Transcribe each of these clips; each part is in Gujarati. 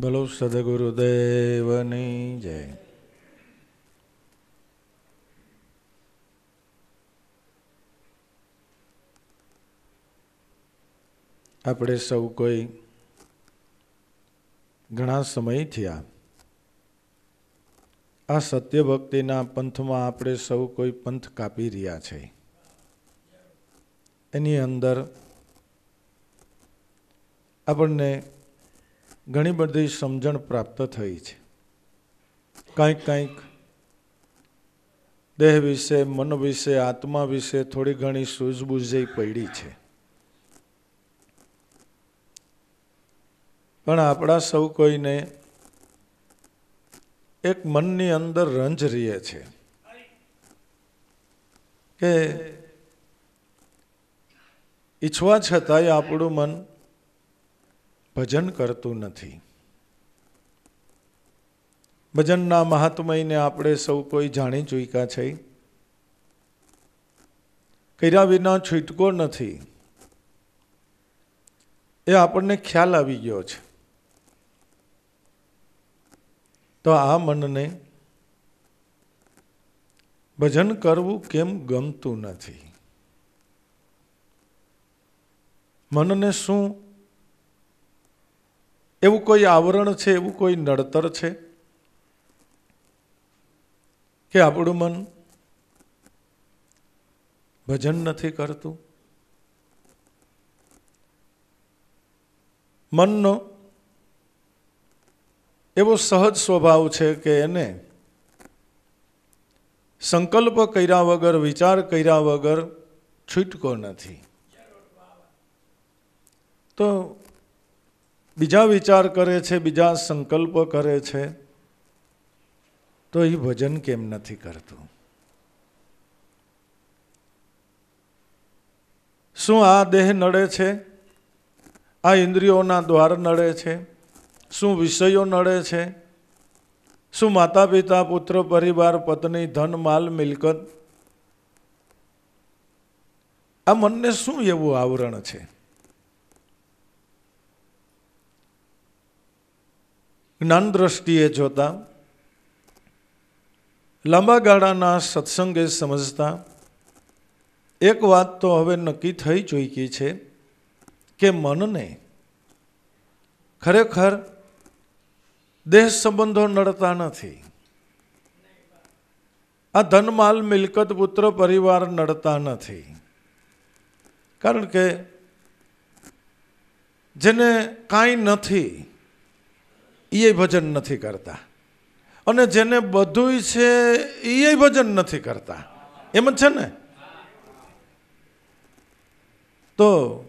બોલો સદગુરુદેવની જય આપણે સૌ કોઈ ઘણા સમય થયા આ સત્ય ભક્તિના પંથમાં આપણે સૌ કોઈ પંથ કાપી રહ્યા છે એની અંદર આપણને ઘણી બધી સમજણ પ્રાપ્ત થઈ છે કંઈક કંઈક દેહ વિશે મન વિશે આત્મા વિશે થોડી ઘણી સૂઝબૂઝે પડી છે પણ આપણા સૌ કોઈને એક મનની અંદર રંજ રહે છે કે ઈચ્છવા છતાંય આપણું મન ભજન કરતું નથી ભજનના મહાત્મયને આપણે સૌ કોઈ જાણી ચૂક્યા છે કર્યા વિના છૂટકો નથી એ આપણને ખ્યાલ આવી ગયો છે તો આ મનને ભજન કરવું કેમ ગમતું નથી મનને શું એવું કોઈ આવરણ છે એવું કોઈ નડતર છે કે આપણું મન ભજન નથી કરતું મનનો એવો સહજ સ્વભાવ છે કે એને સંકલ્પ કર્યા વગર વિચાર કર્યા વગર છૂટકો નથી તો બીજા વિચાર કરે છે બીજા સંકલ્પ કરે છે તો એ ભજન કેમ નથી કરતું શું આ દેહ નડે છે આ ઇન્દ્રિયોના દ્વાર નડે છે શું વિષયો નડે છે શું માતા પિતા પુત્ર પરિવાર પત્ની ધન માલ મિલકત આ મનને શું એવું આવરણ છે જ્ઞાન દ્રષ્ટિએ જોતા લાંબા ગાળાના સત્સંગે સમજતા એક વાત તો હવે નક્કી થઈ ચૂકી છે કે મનને ખરેખર દેહ સંબંધો નડતા નથી આ ધનમાલ મિલકત પુત્ર પરિવાર નડતા નથી કારણ કે જેને કાંઈ નથી એ ભજન નથી કરતા અને જેને બધું છે એ ભજન નથી કરતા એમ જ છે ને તો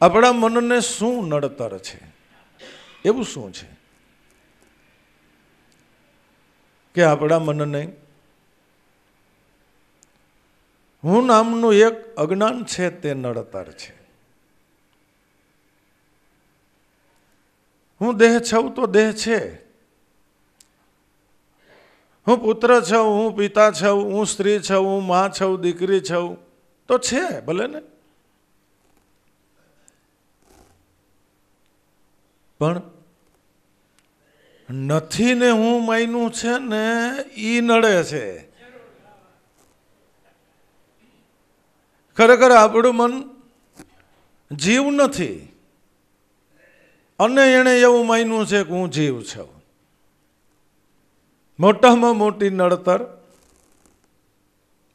આપણા મનને શું નડતર છે એવું શું છે કે આપણા મનને હું નામનું એક અજ્ઞાન છે તે નડતર છે હું દેહ છઉં તો દેહ છે હું પુત્ર છઉં હું પિતા છઉં હું સ્ત્રી છઉં હું મા છઉં દીકરી છઉં તો છે ભલે ને પણ નથી ને હું માયનું છે ને ઈ નડે છે ખરેખર આપણું મન જીવ નથી અને એણે એવું માન્યું છે કે હું જીવ છું મોટામાં મોટી નડતર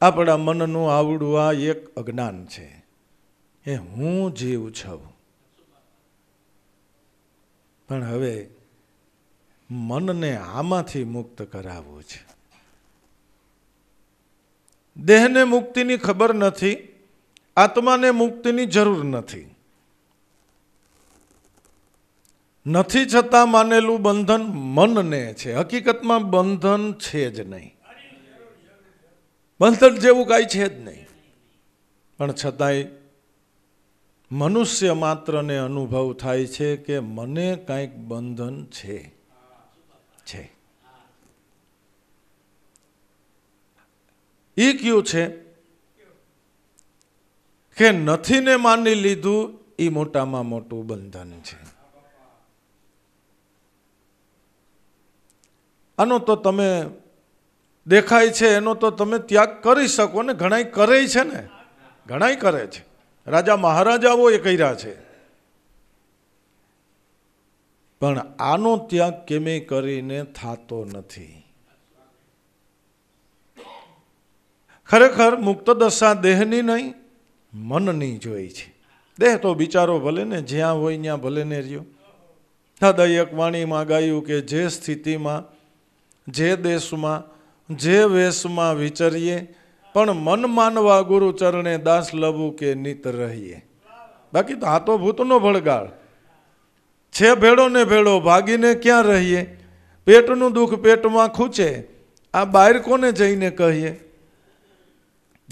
આપણા મનનું આવડું આ એક અજ્ઞાન છે એ હું જીવ છું પણ હવે મનને આમાંથી મુક્ત કરાવવું છે દેહને મુક્તિની ખબર નથી આત્માને મુક્તિની જરૂર નથી નથી છતાં માનેલું બંધન મનને છે હકીકતમાં બંધન છે જ નહીં બંધન જેવું કાંઈ છે જ નહીં પણ છતાંય મનુષ્ય માત્રને અનુભવ થાય છે કે મને કાંઈક બંધન છે છે એ કયું છે કે નથીને માની લીધું એ મોટામાં મોટું બંધન છે આનો તો તમે દેખાય છે એનો તો તમે ત્યાગ કરી શકો ને ઘણાય કરે છે ને ઘણાય કરે છે રાજા મહારાજાઓ એ કર્યા છે પણ આનો ત્યાગ કેમે કરીને થતો નથી ખરેખર મુક્ત દશા દેહની નહીં મનની જોઈ છે દેહ તો બિચારો ભલે ને જ્યાં હોય ત્યાં ભલે ને રહ્યો હૃદય એક વાણીમાં ગાયું કે જે સ્થિતિમાં જે દેશમાં જે વેશમાં વિચરીએ પણ મન માનવા ગુરુ ચરણે દાસ લવું કે નિત રહીએ બાકી તો તો ભૂતનો ભળગાળ છે ભેળો ને ભેળો ભાગીને ક્યાં રહીએ પેટનું દુઃખ પેટમાં ખૂચે આ બહાર કોને જઈને કહીએ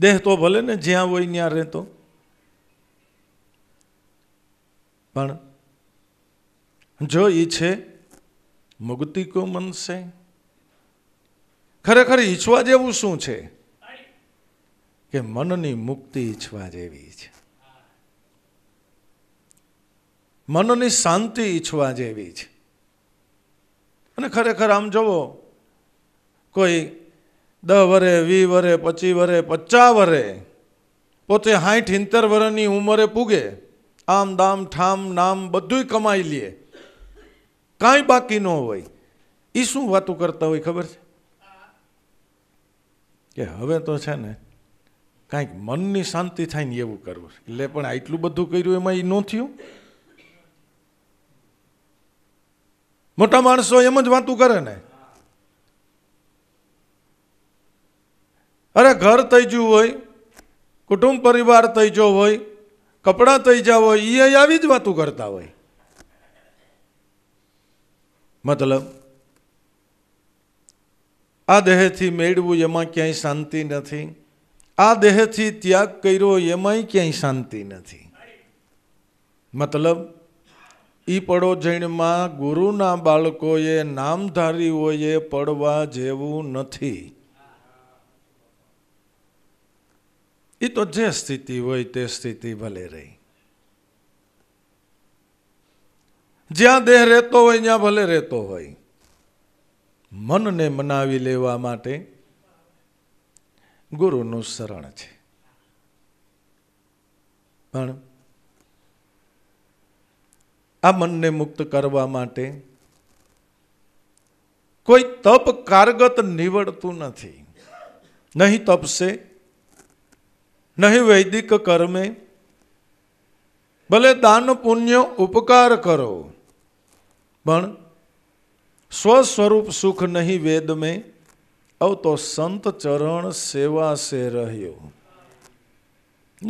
દેહ તો ભલે ને જ્યાં હોય ત્યાં રહેતો પણ જો એ છે મુક્તિ કો મનસે ખરેખર ઈચ્છવા જેવું શું છે કે મનની મુક્તિ ઈચ્છવા જેવી છે મનની શાંતિ ઈચ્છવા જેવી છે અને ખરેખર આમ જુઓ કોઈ દહ વરે વી વરે પચી વરે પચાસ વરે પોતે હાઠ ઇંતર વરની ઉંમરે પૂગે આમ દામ ઠામ નામ બધું કમાઈ લે કાંઈ બાકી ન હોય એ શું વાતું કરતા હોય ખબર છે કે હવે તો છે ને કાંઈક મનની શાંતિ થાય ને એવું કરવું એટલે પણ આટલું બધું કર્યું એમાં એ ન થયું મોટા માણસો એમ જ વાતું કરે ને અરે ઘર તૈજું હોય કુટુંબ પરિવાર તૈજો હોય કપડાં તૈજા હોય એ આવી જ વાતું કરતા હોય મતલબ આ દેહથી મેળવું એમાં ક્યાંય શાંતિ નથી આ દેહથી ત્યાગ કર્યો એમાંય ક્યાંય શાંતિ નથી મતલબ એ પડો જૈનમાં ગુરુના બાળકોએ નામધારીઓએ પડવા જેવું નથી એ તો જે સ્થિતિ હોય તે સ્થિતિ ભલે રહી જ્યાં દેહ રહેતો હોય ત્યાં ભલે રહેતો હોય મનને મનાવી લેવા માટે ગુરુનું શરણ છે પણ આ મનને મુક્ત કરવા માટે કોઈ તપ કારગત નીવડતું નથી નહીં તપશે નહીં વૈદિક કર્મે ભલે દાન પુણ્ય ઉપકાર કરો પણ સ્વસ્વરૂપ સુખ નહીં વેદ મેં અવ તો સંત ચરણ સેવા સે રહ્યો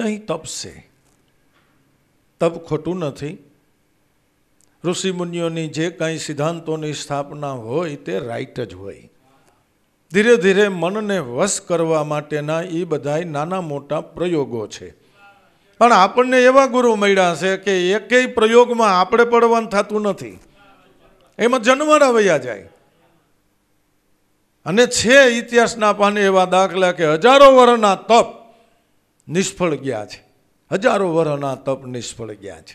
નહીં તપશે તપ ખોટું નથી ઋષિમુનિઓની જે કાંઈ સિદ્ધાંતોની સ્થાપના હોય તે રાઈટ જ હોય ધીરે ધીરે મનને વશ કરવા માટેના એ બધાય નાના મોટા પ્રયોગો છે પણ આપણને એવા ગુરુ મળ્યા છે કે એકેય પ્રયોગમાં આપણે પડવાનું થતું નથી એમાં જન્મરા વયા જાય અને છે ઇતિહાસના પાને એવા દાખલા કે હજારો વર્ષના તપ નિષ્ફળ ગયા છે હજારો વર્ષના તપ નિષ્ફળ ગયા છે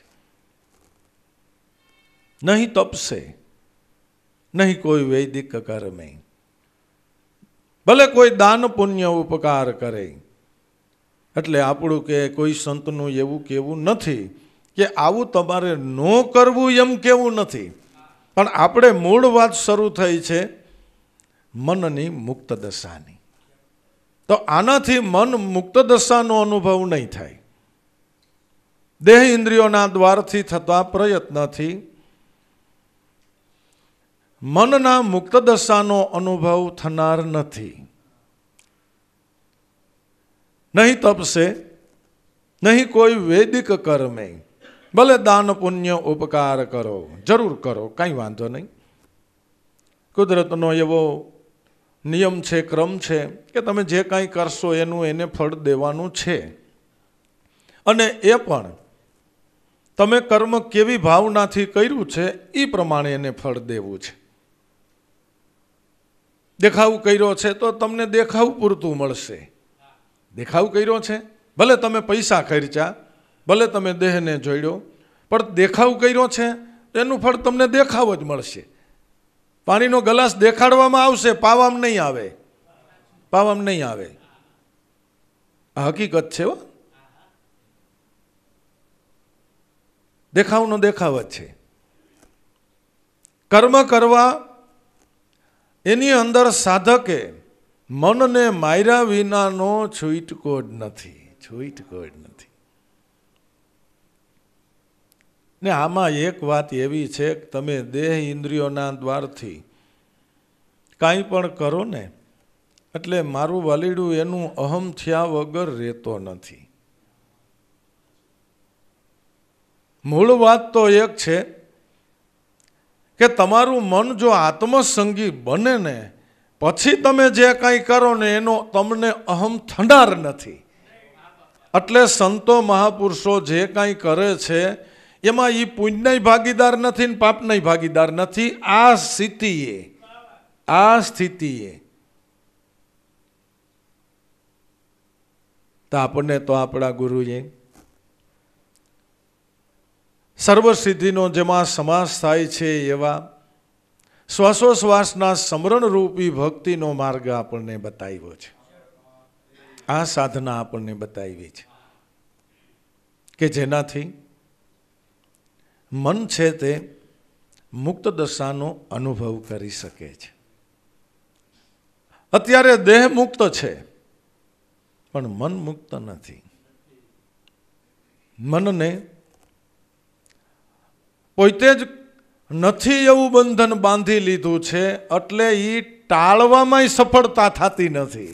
નહીં તપશે નહીં કોઈ વૈદિક કર્મે ભલે કોઈ દાન પુણ્ય ઉપકાર કરે એટલે આપણું કે કોઈ સંતનું એવું કેવું નથી કે આવું તમારે ન કરવું એમ કેવું નથી પણ આપણે મૂળ વાત શરૂ થઈ છે મનની મુક્ત દશાની તો આનાથી મન મુક્ત દશાનો અનુભવ નહીં થાય દેહ ઇન્દ્રિયોના દ્વારથી થતા પ્રયત્નથી મનના મુક્ત દશાનો અનુભવ થનાર નથી નહીં તપશે નહીં કોઈ વૈદિક કર્મે ભલે દાન પુણ્ય ઉપકાર કરો જરૂર કરો કાંઈ વાંધો નહીં કુદરતનો એવો નિયમ છે ક્રમ છે કે તમે જે કાંઈ કરશો એનું એને ફળ દેવાનું છે અને એ પણ તમે કર્મ કેવી ભાવનાથી કર્યું છે એ પ્રમાણે એને ફળ દેવું છે દેખાવ કર્યો છે તો તમને દેખાવ પૂરતું મળશે દેખાવ કર્યો છે ભલે તમે પૈસા ખર્ચ્યા ભલે તમે દેહને જોડ્યો પણ દેખાવ કર્યો છે એનું ફળ તમને દેખાવ જ મળશે પાણીનો ગ્લાસ દેખાડવામાં આવશે પાવામાં નહીં આવે પાવામાં નહીં આવે આ હકીકત છે હો દેખાવનો દેખાવ જ છે કર્મ કરવા એની અંદર સાધકે મનને માયરા વિનાનો છૂટકોડ નથી છૂટકોડ નથી ને આમાં એક વાત એવી છે કે તમે દેહ ઇન્દ્રિયોના દ્વારથી કાંઈ પણ કરો ને એટલે મારું વાલીડું એનું અહમ થયા વગર રહેતો નથી મૂળ વાત તો એક છે કે તમારું મન જો આત્મસંગી બને ને પછી તમે જે કાંઈ કરો ને એનો તમને અહમ થનાર નથી એટલે સંતો મહાપુરુષો જે કાંઈ કરે છે એમાં એ પુણ્યય ભાગીદાર નથી ને પાપનય ભાગીદાર નથી આ સ્થિતિએ આ સ્થિતિએ તો આપણને તો આપણા ગુરુએ સર્વસિદ્ધિનો જેમાં સમાસ થાય છે એવા શ્વાસોશ્વાસના સમરણરૂપી ભક્તિનો માર્ગ આપણને બતાવ્યો છે આ સાધના આપણને બતાવી છે કે જેનાથી મન છે તે મુક્ત દશાનો અનુભવ કરી શકે છે અત્યારે દેહ મુક્ત છે પણ મન મુક્ત નથી મનને પોતે જ નથી એવું બંધન બાંધી લીધું છે એટલે એ ટાળવામાં સફળતા થતી નથી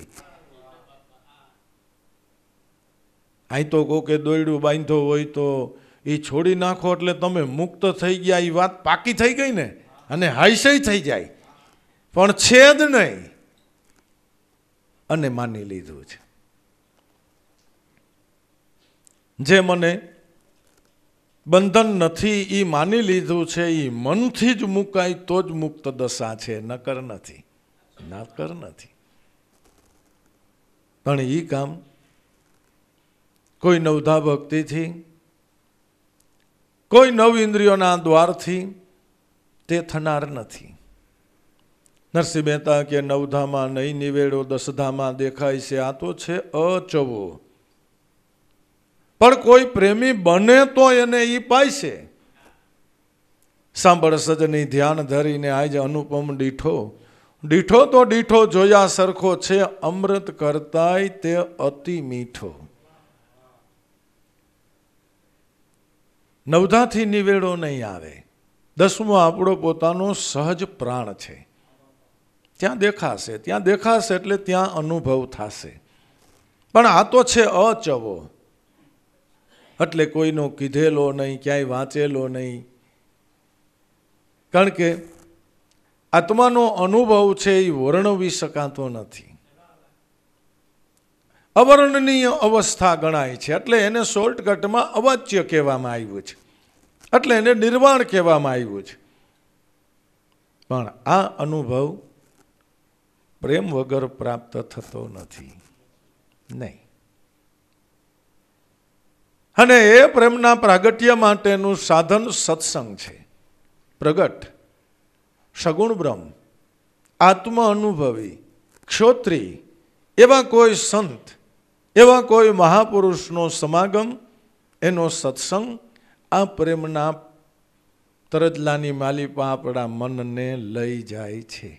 અહીં તો કોકે દોયડું બાંધો હોય તો એ છોડી નાખો એટલે તમે મુક્ત થઈ ગયા એ વાત પાકી થઈ ગઈ ને અને હાઈસય થઈ જાય પણ છે જ નહીં અને માની લીધું છે જે મને બંધન નથી એ માની લીધું છે એ મનથી જ મુકાય તો જ મુક્ત દશા છે નકર નથી નકર નથી પણ એ કામ કોઈ નવધા ભક્તિથી કોઈ નવ ઇન્દ્રિયોના દ્વારથી તે થનાર નથી નરસિંહ મહેતા કે નવધામાં નહીં નિવેડો દસધામાં દેખાય છે આ તો છે અચવો પણ કોઈ પ્રેમી બને તો એને ઈ પાય છે સાંભળ સજની ધ્યાન ધરીને આજે અનુપમ દીઠો દીઠો તો દીઠો જોયા સરખો છે અમૃત કરતાય તે અતિ મીઠો નવધાથી નિવેડો નહીં આવે દસમો આપણો પોતાનો સહજ પ્રાણ છે ત્યાં દેખાશે ત્યાં દેખાશે એટલે ત્યાં અનુભવ થશે પણ આ તો છે અચવો એટલે કોઈનો કીધેલો નહીં ક્યાંય વાંચેલો નહીં કારણ કે આત્માનો અનુભવ છે એ વર્ણવી શકાતો નથી અવર્ણનીય અવસ્થા ગણાય છે એટલે એને શોર્ટકટમાં અવાચ્ય કહેવામાં આવ્યું છે એટલે એને નિર્વાણ કહેવામાં આવ્યું છે પણ આ અનુભવ પ્રેમ વગર પ્રાપ્ત થતો નથી નહીં અને એ પ્રેમના પ્રાગટ્ય માટેનું સાધન સત્સંગ છે પ્રગટ સગુણ બ્રહ્મ આત્મ અનુભવી ક્ષોત્રી એવા કોઈ સંત એવા કોઈ મહાપુરુષનો સમાગમ એનો સત્સંગ આ પ્રેમના તરજલાની માલિપા આપણા મનને લઈ જાય છે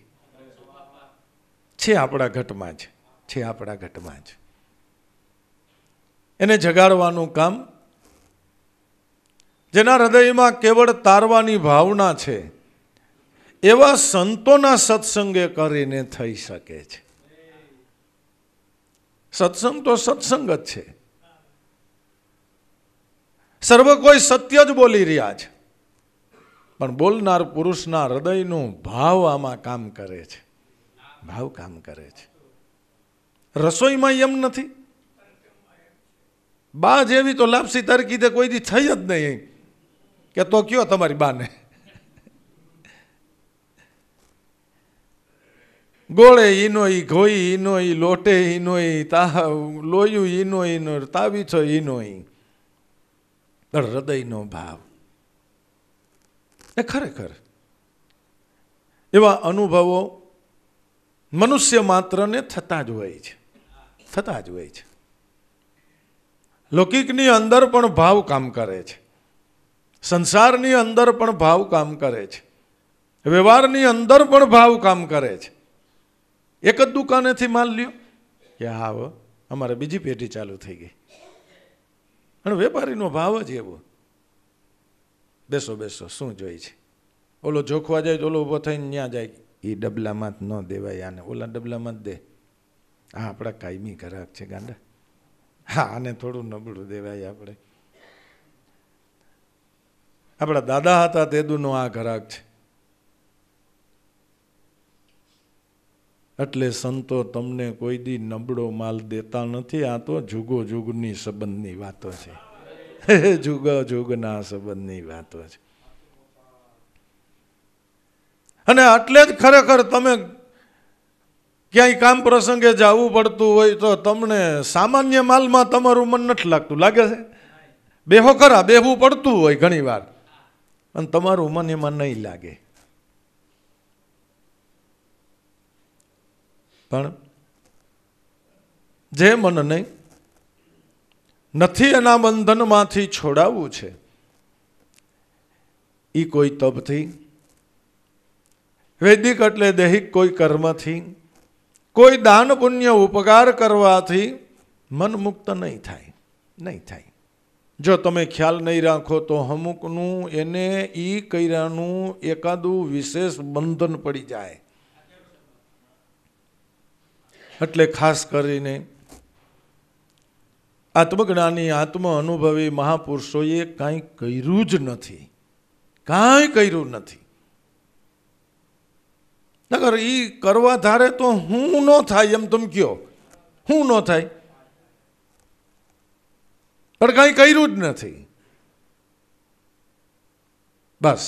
છે આપણા ઘટમાં જ છે આપણા ઘટમાં જ એને જગાડવાનું કામ જેના હૃદયમાં કેવળ તારવાની ભાવના છે એવા સંતોના સત્સંગે કરીને થઈ શકે છે સત્સંગ તો સત્સંગ જ છે સર્વ કોઈ સત્ય જ બોલી રહ્યા છે પણ બોલનાર પુરુષના હૃદયનું ભાવ આમાં કામ કરે છે ભાવ કામ કરે છે રસોઈમાં એમ નથી બા જેવી તો લાપસી તરકી તે કોઈ દી થઈ જ નહીં કે તો કયો તમારી બાને ગોળે ઈનો ઈ ઘોઈ ઈનો ઈ લોટે ઈનો ઈ તા લોયું ઈનો ઈનો તાવીછો ઈનો ઈ પણ હૃદયનો ભાવ એ ખરેખર એવા અનુભવો મનુષ્ય માત્રને થતા જ હોય છે થતા જ હોય છે લૌકિકની અંદર પણ ભાવ કામ કરે છે સંસારની અંદર પણ ભાવ કામ કરે છે વ્યવહારની અંદર પણ ભાવ કામ કરે છે એક જ દુકાનેથી માલ લ્યો કે હા અમારે બીજી પેઢી ચાલુ થઈ ગઈ અને વેપારીનો ભાવ જ એવો બેસો બેસો શું જોઈએ છે ઓલો જોખવા જાય તો ઓલો ઊભો થઈને ત્યાં જાય એ ડબલામાં જ ન દેવાય આને ઓલા ડબલામાં જ દે હા આપણા કાયમી ઘરાક છે ગાંડા હા આને થોડું નબળું દેવાય આપણે આપણા દાદા હતા તેદુનો આ ઘરાક છે એટલે સંતો તમને કોઈ દી નબળો માલ દેતા નથી આ તો જુગો જુગની સંબંધની વાતો છે જુગો જુગના સંબંધની વાતો છે અને આટલે જ ખરેખર તમે ક્યાંય કામ પ્રસંગે જવું પડતું હોય તો તમને સામાન્ય માલમાં તમારું મન નથી લાગતું લાગે છે બેહો ખરા બેહવું પડતું હોય ઘણીવાર અને તમારું મન એમાં નહીં લાગે પણ જે મનને નથી એના બંધનમાંથી છોડાવવું છે એ કોઈ તપથી વૈદિક એટલે દૈહિક કોઈ કર્મથી કોઈ દાન પુણ્ય ઉપકાર કરવાથી મન મુક્ત નહીં થાય નહીં થાય જો તમે ખ્યાલ નહીં રાખો તો અમુકનું એને એ કર્યાનું એકાદું વિશેષ બંધન પડી જાય એટલે ખાસ કરીને આત્મજ્ઞાની આત્મ અનુભવી મહાપુરુષોએ કાંઈ કર્યું જ નથી કાંઈ કર્યું નથી નગર એ કરવા ધારે તો હું ન થાય એમ તમે કયો હું ન થાય પણ કાંઈ કર્યું જ નથી બસ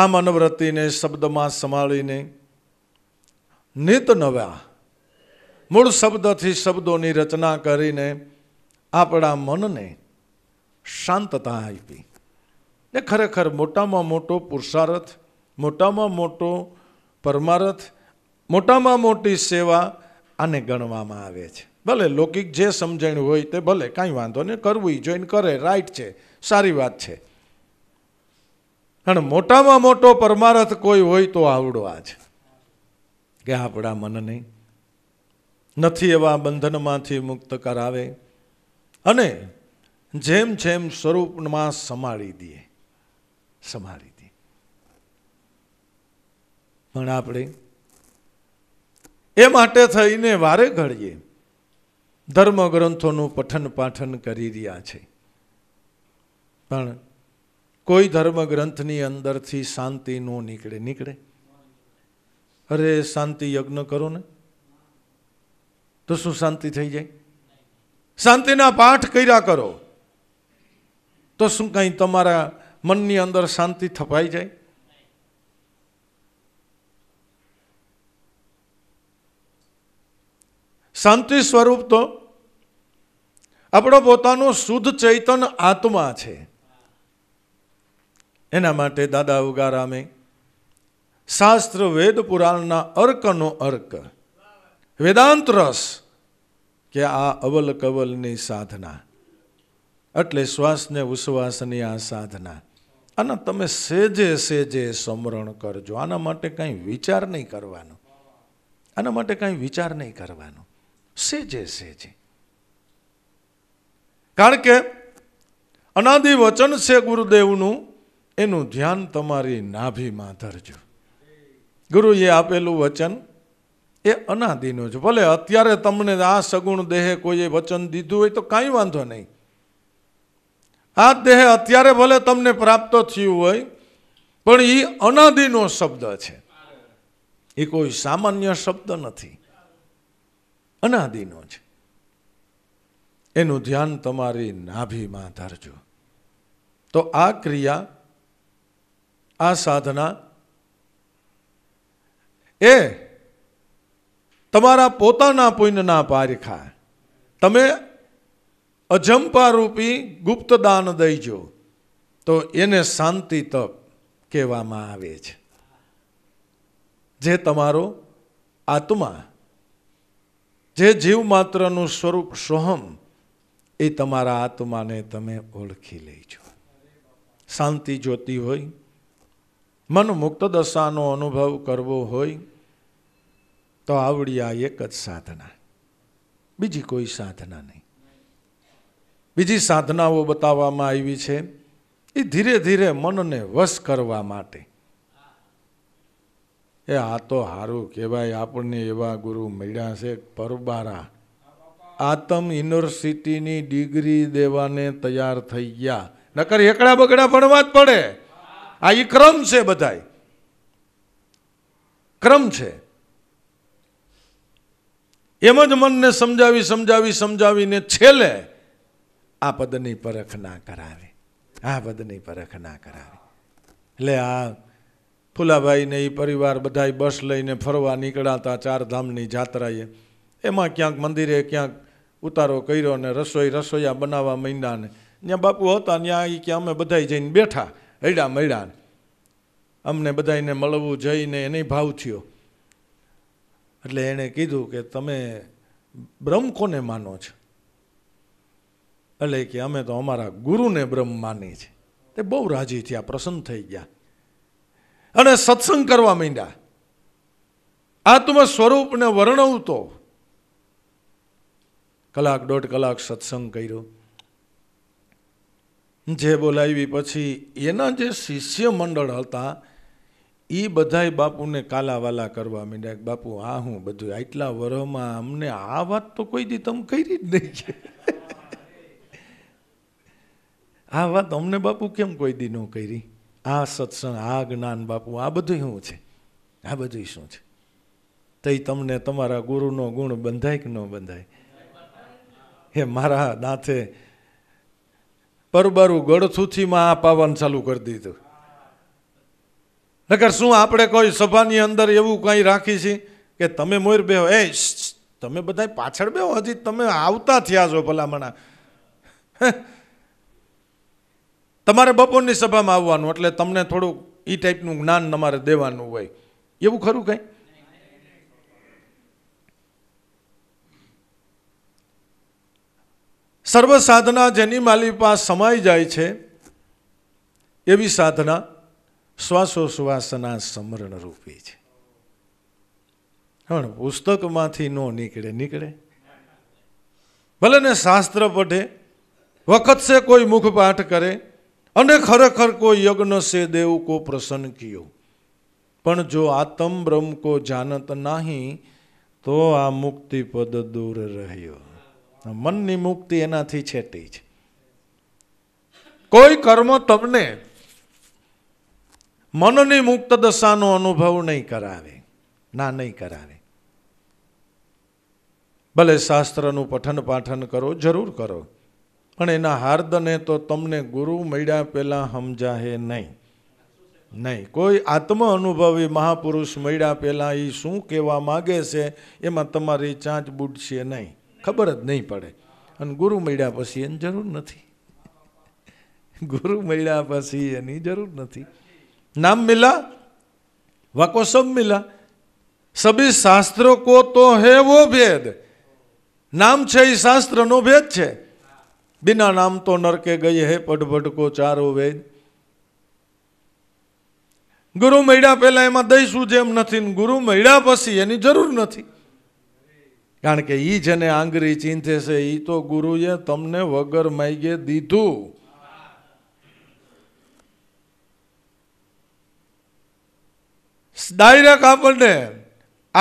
આ મનોવૃત્તિને શબ્દમાં સંભાળીને નિત નવા મૂળ શબ્દથી શબ્દોની રચના કરીને આપણા મનને શાંતતા આપી એ ખરેખર મોટામાં મોટો પુરુષાર્થ મોટામાં મોટો પરમાર્થ મોટામાં મોટી સેવા આને ગણવામાં આવે છે ભલે લૌકિક જે સમજણ હોય તે ભલે કાંઈ વાંધો નહીં કરવું જોઈન કરે રાઈટ છે સારી વાત છે પણ મોટામાં મોટો પરમાર્થ કોઈ હોય તો આવડો આ છે કે આપણા મનને નથી એવા બંધનમાંથી મુક્ત કરાવે અને જેમ જેમ સ્વરૂપમાં સમાડી દઈએ સમાડી દઈએ પણ આપણે એ માટે થઈને વારે ઘડીએ ધર્મ ગ્રંથોનું પઠન પાઠન કરી રહ્યા છે પણ કોઈ ધર્મ ગ્રંથની અંદરથી શાંતિ નો નીકળે નીકળે અરે શાંતિ યજ્ઞ કરો ને તો શું શાંતિ થઈ જાય શાંતિના પાઠ કર્યા કરો તો શું કંઈ તમારા મનની અંદર શાંતિ થપાઈ જાય શાંતિ સ્વરૂપ તો આપણો પોતાનો શુદ્ધ ચૈતન આત્મા છે એના માટે દાદા ઉગારામે શાસ્ત્ર વેદ પુરાણના અર્કનો અર્ક વેદાંત રસ કે આ અવલ કવલની સાધના એટલે શ્વાસને ઉશ્વાસની આ સાધના આના તમે સેજે સેજે સમરણ કરજો આના માટે કાંઈ વિચાર નહીં કરવાનો આના માટે કાંઈ વિચાર નહીં કરવાનો સેજે સેજે કારણ કે અનાદિ વચન છે ગુરુદેવનું એનું ધ્યાન તમારી નાભીમાં ધરજો ગુરુએ આપેલું વચન એ અનાદિનું છે ભલે અત્યારે તમને આ સગુણ દેહે કોઈએ વચન દીધું હોય તો કાંઈ વાંધો નહીં આ દેહ અત્યારે ભલે તમને પ્રાપ્ત થયું હોય પણ એ અનાદિનો શબ્દ છે એ કોઈ સામાન્ય શબ્દ નથી અનાદિનો છે એનું ધ્યાન તમારી નાભીમાં ધરજો તો આ ક્રિયા આ સાધના એ તમારા પોતાના પુણ્યના પારખા તમે અજંપારૂપી ગુપ્ત દાન દઈજો તો એને શાંતિ તપ કહેવામાં આવે છે જે તમારો આત્મા જે જીવ માત્રનું સ્વરૂપ સોહમ એ તમારા આત્માને તમે ઓળખી લેજો શાંતિ જોતી હોય મન મુક્ત દશાનો અનુભવ કરવો હોય તો આવડી આ એક જ સાધના બીજી કોઈ સાધના નહીં બીજી સાધનાઓ બતાવવામાં આવી છે એ ધીરે ધીરે મનને વશ કરવા માટે એ આ તો સારું કહેવાય આપણને એવા ગુરુ મળ્યા છે પરબારા આતમ યુનિવર્સિટીની ડિગ્રી દેવાને તૈયાર થઈ ગયા નકર એકડા બગડા ભણવા જ પડે આ એ ક્રમ છે બધાય ક્રમ છે એમ જ મનને સમજાવી સમજાવી સમજાવીને છેલ્લે આ પદની પરખ ના કરાવે આ પદની પરખ ના કરાવે એટલે આ ફુલાભાઈને એ પરિવાર બધાય બસ લઈને ફરવા નીકળાતા ચારધામની જાત્રાએ એમાં ક્યાંક મંદિરે ક્યાંક ઉતારો કર્યો ને રસોઈ રસોઈયા બનાવવા માંડ્યા ને ત્યાં બાપુ હતા ત્યાં એ ક્યાં અમે બધા જઈને બેઠા હૈડા મૈડા અમને બધાને મળવું જઈને એને ભાવ થયો એટલે એણે કીધું કે તમે બ્રહ્મ કોને માનો છો એટલે કે અમે તો અમારા ગુરુને બ્રહ્મ માની છે તે બહુ રાજી થયા પ્રસન્ન થઈ ગયા અને સત્સંગ કરવા માંડ્યા આત્મ સ્વરૂપને વર્ણવતો કલાક દોઢ કલાક સત્સંગ કર્યો જે બોલાવી પછી એના જે શિષ્ય મંડળ હતા એ બધાય બાપુને કાલાવાલા કરવા માંડ્યા કે બાપુ આ હું બધું આટલા વર્ષમાં અમને આ વાત તો કોઈ દી તમે કરી જ નહીં છે આ વાત અમને બાપુ કેમ કોઈ દી ન કરી આ સત્સંગ આ જ્ઞાન બાપુ આ બધું શું છે આ બધું શું છે તો તમને તમારા ગુરુનો ગુણ બંધાય કે ન બંધાય હે મારા દાંતે પરબારું ગળથુથીમાં આ પાવન ચાલુ કરી દીધું નકર શું આપણે કોઈ સભાની અંદર એવું કંઈ રાખી છીએ કે તમે મોર બેહો એ તમે બધા પાછળ બેહો હજી તમે આવતા થયા છો ભલામણા તમારે બપોરની સભામાં આવવાનું એટલે તમને થોડુંક એ ટાઈપનું જ્ઞાન તમારે દેવાનું હોય એવું ખરું કંઈ સર્વ સાધના જેની માલિપા સમાઈ જાય છે એવી સાધના શ્વાસોશ્વાસના સમરણ રૂપી છે પણ પુસ્તકમાંથી ન નીકળે નીકળે ભલે ને શાસ્ત્ર પઢે વખત સે કોઈ મુખપાઠ કરે અને ખરેખર કોઈ યજ્ઞ સે દેવ કો પ્રસન્ન કયો પણ જો આતમ બ્રહ્મ કો જાનત નહીં તો આ મુક્તિ પદ દૂર રહ્યો મનની મુક્તિ એનાથી છેટી છે કોઈ કર્મ તમને મનની મુક્ત દશાનો અનુભવ નહીં કરાવે ના નહીં કરાવે ભલે શાસ્ત્રનું પઠન પાઠન કરો જરૂર કરો પણ એના હાર્દને તો તમને ગુરુ મળ્યા પહેલાં સમજાહે નહીં નહીં કોઈ આત્મ અનુભવી મહાપુરુષ મળ્યા પહેલાં એ શું કહેવા માગે છે એમાં તમારી ચાંચ બુડશે નહીં ખબર જ નહીં પડે અને ગુરુ મળ્યા પછી એની જરૂર નથી ગુરુ મળ્યા પછી એની જરૂર નથી નામ મિલા વાકો સબ મિલા मिला सभी કો તો तो है वो નામ છે એ શાસ્ત્રનો ભેદ છે બિના નામ તો નરકે ગઈ હે પટભટકો ચારો વેદ ગુરુ મળ્યા પહેલા એમાં દઈશું જેમ નથી ગુરુ મળ્યા પછી એની જરૂર નથી કારણ કે ઈ જેને આંગરી ચિંતે છે એ તો ગુરુએ તમને વગર માગે દીધું ડાયરેક્ટ આપણને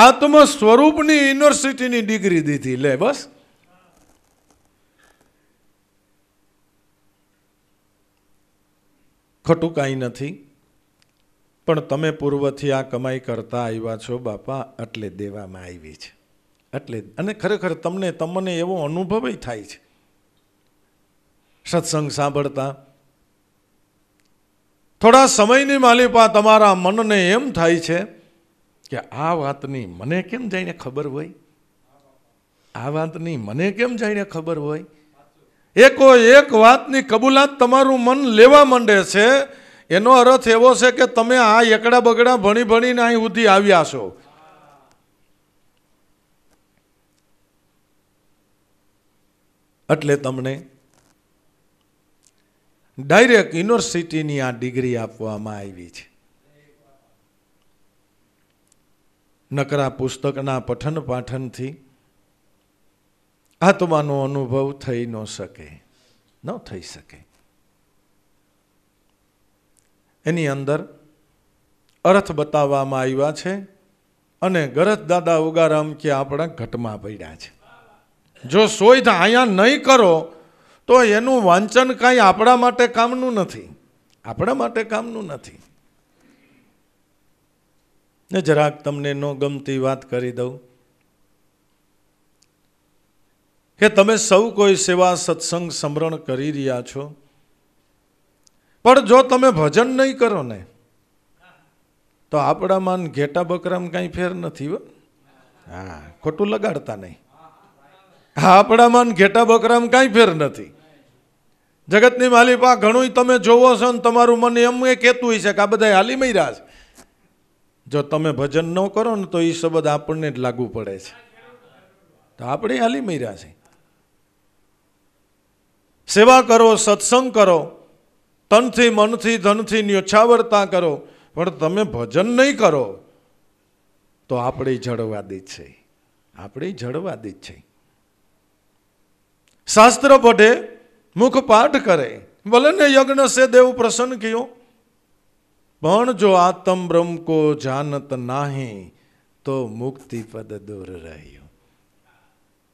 આત્મ સ્વરૂપની યુનિવર્સિટીની ડિગ્રી દીધી લે બસ ખોટું કાંઈ નથી પણ તમે પૂર્વથી આ કમાઈ કરતા આવ્યા છો બાપા એટલે દેવામાં આવી છે એટલે અને ખરેખર તમને તમને એવો અનુભવ થાય છે સત્સંગ સાંભળતા થોડા સમયની માલિપા તમારા મનને એમ થાય છે કે આ વાતની મને કેમ જઈને ખબર હોય આ વાતની મને કેમ જઈને ખબર હોય એકો એક વાતની કબૂલાત તમારું મન લેવા માંડે છે એનો અર્થ એવો છે કે તમે આ એકડા બગડા ભણી ભણીને અહીં સુધી આવ્યા છો એટલે તમને ડાયરેક્ટ યુનિવર્સિટીની આ ડિગ્રી આપવામાં આવી છે નકરા પુસ્તકના પઠન પાઠનથી આત્માનો અનુભવ થઈ ન શકે ન થઈ શકે એની અંદર અર્થ બતાવવામાં આવ્યા છે અને ગરજ દાદા ઉગારામ કે આપણા ઘટમાં પડ્યા છે જો સોય અહીંયા નહીં કરો તો એનું વાંચન કાંઈ આપણા માટે કામનું નથી આપણા માટે કામનું નથી ને જરાક તમને ન ગમતી વાત કરી દઉં કે તમે સૌ કોઈ સેવા સત્સંગ સમરણ કરી રહ્યા છો પણ જો તમે ભજન નહીં કરો ને તો આપણામાં ઘેટા બકરામાં કાંઈ ફેર નથી હો હા ખોટું લગાડતા નહીં આપણામાં ઘેટા બકરામાં કાંઈ ફેર નથી જગતની માલિપા ઘણું તમે જોવો છો ને તમારું મન એમ એ કહેતું હોય છે કે આ બધા હાલી મર્યા છે જો તમે ભજન ન કરો ને તો એ શબ્દ આપણને જ લાગુ પડે છે તો આપણે હાલી મર્યા છે સેવા કરો સત્સંગ કરો તનથી મનથી ધનથી ન્યોછાવરતા કરો પણ તમે ભજન નહીં કરો તો આપણે જળવાદી છે આપણે જળવાદી છે શાસ્ત્ર પઢે મુખ પાઠ કરે ભલે ને યજ્ઞ સે દેવ પ્રસન્ન કયો પણ જો આત્મ બ્રહ્મ કો જાનત નાહી તો મુક્તિ પદ દૂર રહ્યો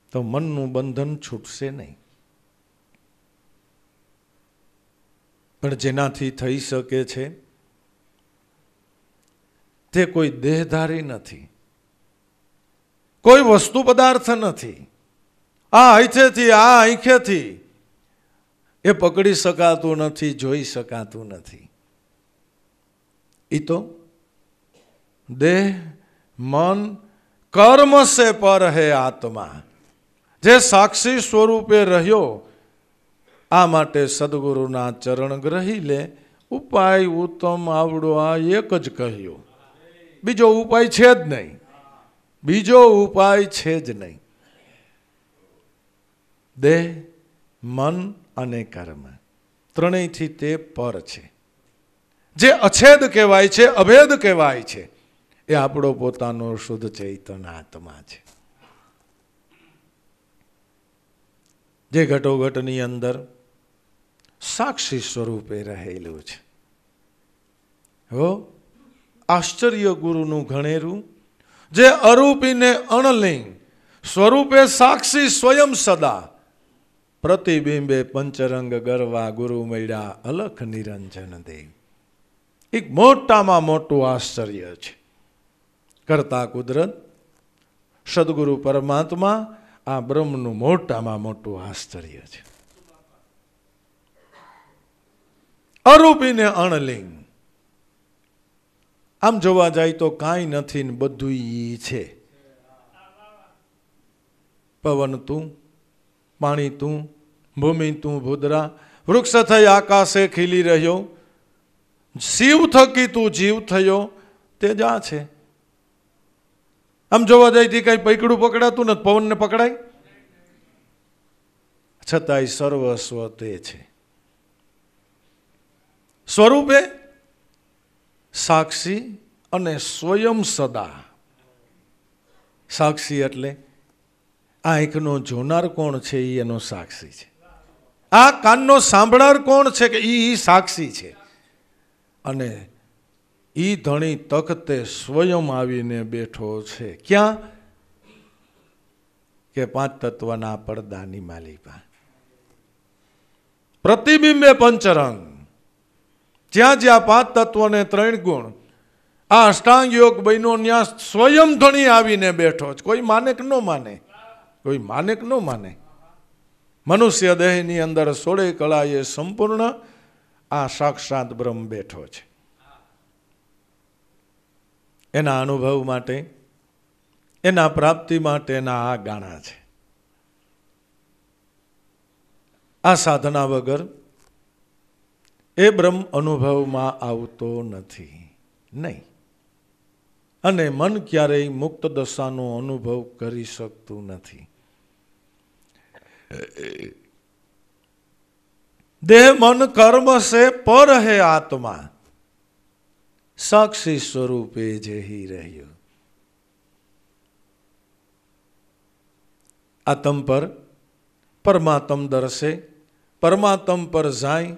તો મનનું બંધન છૂટશે નહીં પણ જેનાથી થઈ શકે છે તે કોઈ દેહધારી નથી કોઈ વસ્તુ પદાર્થ નથી આ આંખેથી આ આંખેથી એ પકડી શકાતું નથી જોઈ શકાતું નથી એ તો દેહ મન કર્મ સે પર હે આત્મા જે સાક્ષી સ્વરૂપે રહ્યો આ માટે સદગુરુના ચરણ ગ્રહી લે ઉપાય ઉત્તમ આવડો આ એક જ કહ્યું બીજો ઉપાય છે જ નહીં બીજો ઉપાય છે જ નહીં દેહ મન અને કર્મ ત્રણેયથી તે પર છે જે અછેદ કહેવાય છે અભેદ કહેવાય છે એ આપણો પોતાનો શુદ્ધ ચૈતન આત્મા છે જે ઘટોઘટની અંદર સાક્ષી સ્વરૂપે રહેલું છે હો આશ્ચર્ય ગુરુનું ઘણેરું જે અરૂપીને અણલિંગ સ્વરૂપે સાક્ષી સ્વયં સદા પ્રતિબિંબે પંચરંગ ગરવા ગુરુ મળ્યા અલખ નિરંજન દેવ એક મોટામાં મોટું આશ્ચર્ય છે કરતા કુદરત સદગુરુ પરમાત્મા આ બ્રહ્મનું મોટામાં મોટું આશ્ચર્ય છે અરૂપીને અણલિંગ આમ જોવા જાય તો કાંઈ નથી ને બધું ઈ છે પવન તું પાણી તું ભૂમિ તું ભૂદરા વૃક્ષ થઈ આકાશે ખીલી રહ્યો શિવ થકી તું જીવ થયો તે જ આ છે આમ જોવા જઈથી કંઈ પૈકડું પકડાતું નથી પવનને પકડાય છતાંય સર્વસ્વ તે છે સ્વરૂપે સાક્ષી અને સ્વયં સદા સાક્ષી એટલે આ એકનો જોનાર કોણ છે એ એનો સાક્ષી છે આ કાનનો સાંભળાર કોણ છે કે એ સાક્ષી છે અને એ ધણી તખતે સ્વયં આવીને બેઠો છે ક્યાં કે પાંચ તત્વના પડદાની માલિકા પ્રતિબિંબે પંચરંગ જ્યાં જ્યાં પાંચ તત્વને ત્રણ ગુણ આ અષ્ટાંગ યોગ બહેનો ન્યાસ સ્વયં ધણી આવીને બેઠો છે કોઈ માનેક ન માને કોઈ માનેક ન માને મનુષ્ય દેહની અંદર સોળે કળા એ સંપૂર્ણ આ સાક્ષાત બ્રહ્મ બેઠો છે એના અનુભવ માટે એના પ્રાપ્તિ માટેના આ ગાણા છે આ સાધના વગર એ બ્રહ્મ અનુભવમાં આવતો નથી નહીં અને મન ક્યારેય મુક્ત દશાનો અનુભવ કરી શકતું નથી દેહ મન કર્મ से પર હે આત્મા સાક્ષી સ્વરૂપે જઈ રહ્યો આતમ પર પરમાત્મ દર્શે પરમાત્મ પર જાય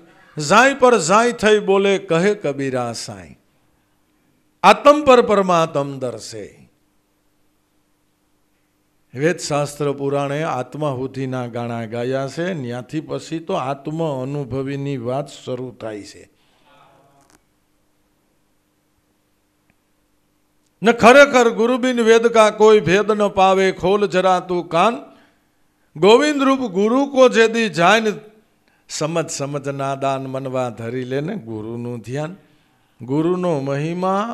જાય પર જાય થઈ બોલે કહે કબીરા સાંઈ આતમ પર પરમાત્મ દર્શે વેદશાસ્ત્ર પુરાણે આત્માહુતિના ગાણા ગાયા છે ત્યાંથી પછી તો આત્મ અનુભવીની વાત શરૂ થાય છે ને ખરેખર ગુરુબિન વેદ કા કોઈ ભેદ ન પાવે ખોલ જરાતું કાન ગોવિંદ રૂપ ગુરુ કો જેદી જાન સમજ સમજ નાદાન મનવા ધરી લે ને ગુરુનું ધ્યાન ગુરુનો મહિમા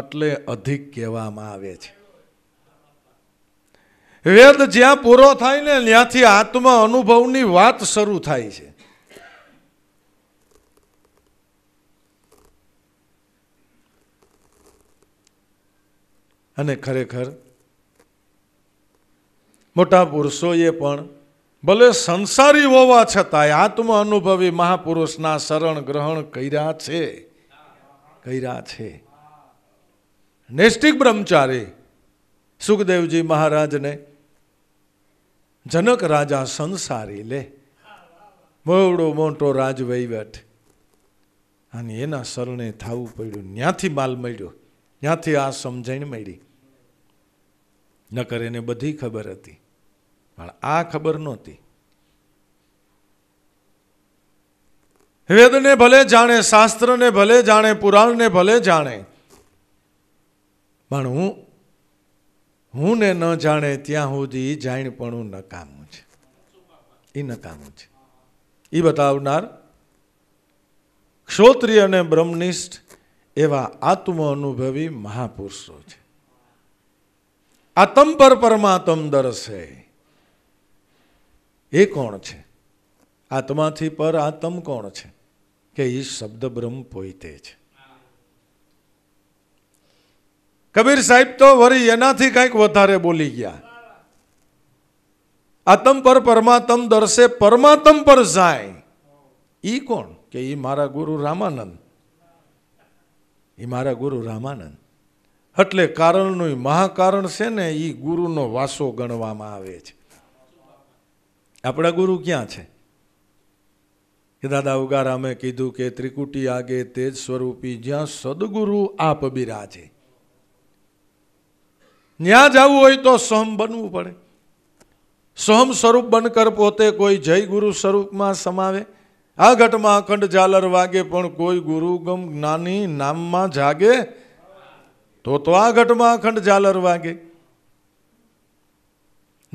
એટલે અધિક કહેવામાં આવે છે વેદ જ્યાં પૂરો થાય ને ત્યાંથી આત્મા અનુભવની વાત શરૂ થાય છે અને ખરેખર મોટા પુરુષોએ પણ ભલે સંસારી હોવા છતાંય આત્મ અનુભવી મહાપુરુષના શરણ ગ્રહણ કર્યા છે કર્યા છે નૈષ્ટિક બ્રહ્મચારી સુખદેવજી મહારાજને જનક રાજા સંસારી લે બહુડો મોટો રાજ વહીવટ અને એના શરણે થવું પડ્યું ત્યાંથી માલ મળ્યો ત્યાંથી આ સમજણ મળી નકર એને બધી ખબર હતી પણ આ ખબર નહોતી વેદને ભલે જાણે શાસ્ત્રને ભલે જાણે પુરાણને ભલે જાણે પણ હું હું ને ન જાણે ત્યાં સુધી જાણપણું નકામું છે એ નકામું છે એ બતાવનાર ક્ષોત્રિય અને બ્રહ્મનિષ્ઠ એવા આત્મ અનુભવી મહાપુરુષો છે આતમ પર પરમાત્મ દર્શે એ કોણ છે આત્માથી પર આતમ કોણ છે કે એ શબ્દ બ્રહ્મ પોઈતે છે કબીર સાહેબ તો વરી એનાથી કંઈક વધારે બોલી ગયા આતમ પર પરમાત્મ દર્શે પરમાત્મ પર જાય ઈ કોણ કે ઈ મારા ગુરુ રામાનંદ ઈ મારા ગુરુ રામાનંદ એટલે કારણનું મહાકારણ છે ને એ ગુરુનો વાસો ગણવામાં આવે છે આપણા ગુરુ ક્યાં છે કે દાદા ઉગારામે કીધું કે ત્રિકુટી આગે તેજ સ્વરૂપી જ્યાં સદગુરુ આપ બિરાજે ત્યાં જવું હોય તો સ્વમ બનવું પડે સ્વમ સ્વરૂપ બનકર પોતે કોઈ જય ગુરુ સ્વરૂપમાં સમાવે આ ઘટમાં અખંડ ઝાલર વાગે પણ કોઈ ગુરુગમ જ્ઞાની નામમાં જાગે તો તો આ ઘટમાં અખંડ ઝાલર વાગે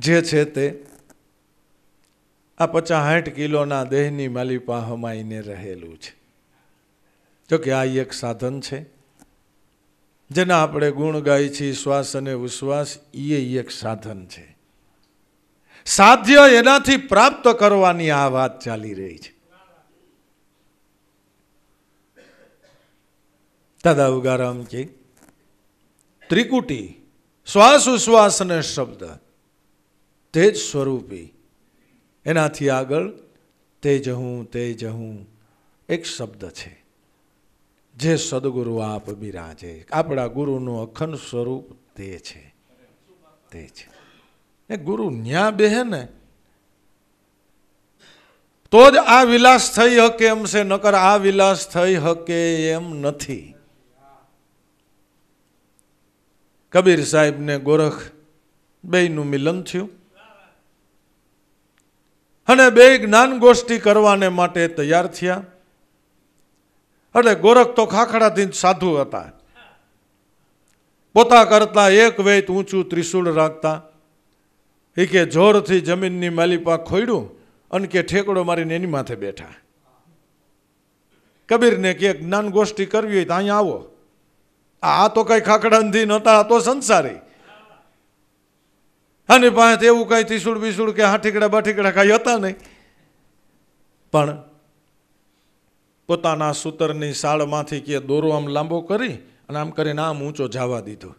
જે છે તે આ પચાસ સાઠ કિલોના દેહની માલિપા હમાઈને રહેલું છે જોકે આ એક સાધન છે જેના આપણે ગુણ ગાય છે શ્વાસ અને ઉશ્વાસ એ એક સાધન છે સાધ્ય એનાથી પ્રાપ્ત કરવાની આ વાત ચાલી રહી છે દાદા ઉગારામ કે ત્રિકુટી શ્વાસ ઉશ્વાસ અને શબ્દ તે જ સ્વરૂપી એનાથી આગળ તે જ હું તે જ હું એક શબ્દ છે જે સદગુરુ આપ બિરાજે આપણા ગુરુનું અખંડ સ્વરૂપ તે છે તે છે એ ગુરુ ન્યા બેહે ને તો જ આ વિલાસ થઈ હકે એમ છે નકર આ વિલાસ થઈ હકે એમ નથી કબીર સાહેબને ગોરખ બેયનું મિલન થયું અને બે જ્ઞાન ગોષ્ઠી કરવાને માટે તૈયાર થયા એટલે ગોરખ તો ખાખડાથી સાધુ હતા પોતા કરતા એક વેત ઊંચું ત્રિશુળ રાખતા એ કે જોરથી જમીનની માલિપા ખોયડું અને કે ઠેકડો મારીને એની માથે બેઠા કબીરને કે જ્ઞાન ગોષ્ઠી કરવી હોય તો અહીંયા આવો આ તો કઈ ખાખડાંધી નહોતા આ તો સંસારી અને પાસે એવું કઈ ત્રિશુળ બિશુળ કે હાઠીકડા બાઠીકડા કાંઈ હતા નહીં પણ પોતાના સૂતરની શાળમાંથી કે દોરો આમ લાંબો કરી અને આમ કરીને આમ ઊંચો જવા દીધો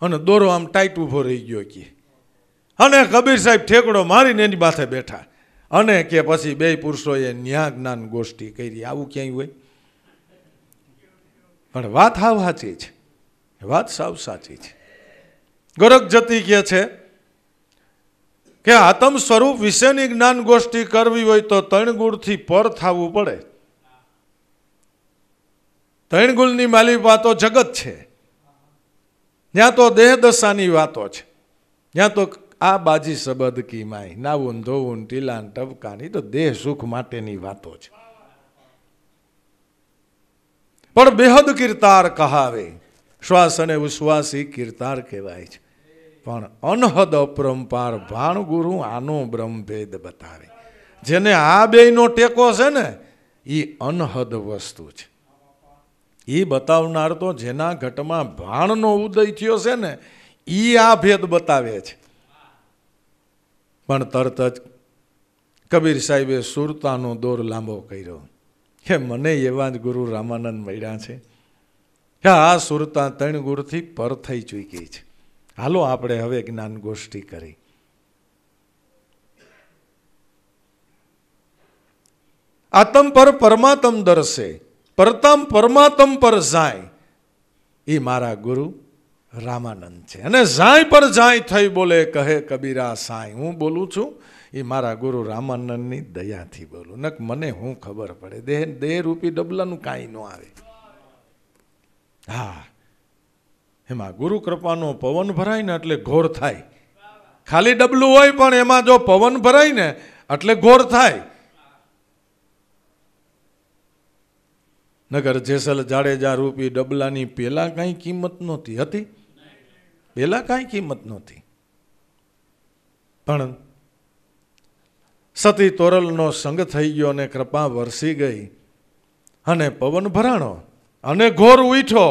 અને દોરો આમ ટાઈટ ઊભો રહી ગયો કે અને કબીર સાહેબ ઠેકડો મારીને એની માથે બેઠા અને કે પછી બે પુરુષોએ ન્યા જ્ઞાન ગોષ્ઠી કરી આવું ક્યાંય હોય પણ વાત સાવ સાચી છે વાત સાવ સાચી છે ગરક જતી કે છે કે આત્મ સ્વરૂપ વિશેની જ્ઞાન ગોષ્ઠી કરવી હોય તો ત્રણ ગુણથી પર થવું પડે ત્રણ ગુણની માલી વાતો જગત છે ત્યાં તો દેહદશાની વાતો છે ત્યાં તો આ બાજી શબ્દ કી માય નાવું ધોવું ટીલાન ટપકાની તો દેહ સુખ માટેની વાતો છે પણ બેહદ કિરતાર કહાવે શ્વાસ અને ઉશ્વાસી કિરતાર કહેવાય છે પણ અનહદ અપરંપાર ભાણગુરુ આનો બ્રહ્મભેદ બતાવે જેને આ બેયનો ટેકો છે ને એ અનહદ વસ્તુ છે એ બતાવનાર તો જેના ઘટમાં ભાણનો ઉદય થયો છે ને એ આ ભેદ બતાવે છે પણ તરત જ કબીર સાહેબે સુરતાનો દોર લાંબો કર્યો કે મને એવા જ ગુરુ રામાનંદ મળ્યા છે કે આ સુરતા ત્રણ ગુરુથી પર થઈ ચૂકી છે હાલો આપણે હવે જ્ઞાન ગોષ્ઠી કરી આતમ પર પરમાતમ દર્શે પરતમ પરમાતમ પર જાય એ મારા ગુરુ રામાનંદ છે અને જાય પર જાય થઈ બોલે કહે કબીરા સાંઈ હું બોલું છું એ મારા ગુરુ રામાનંદની દયાથી બોલું નક મને હું ખબર પડે દેહ દેહ રૂપી ડબલાનું કાંઈ ન આવે હા એમાં ગુરુ કૃપાનો પવન ભરાય ને એટલે ઘોર થાય ખાલી ડબલું હોય પણ એમાં જો પવન ભરાય ને એટલે ઘોર થાય નગર જેસલ જાડેજા રૂપી ડબલાની પેલા કાંઈ કિંમત નહોતી હતી પેલા કાંઈ કિંમત નહોતી પણ સતી તોરલનો સંગ થઈ ગયો અને કૃપા વરસી ગઈ અને પવન ભરાણો અને ઘોર ઉઠ્યો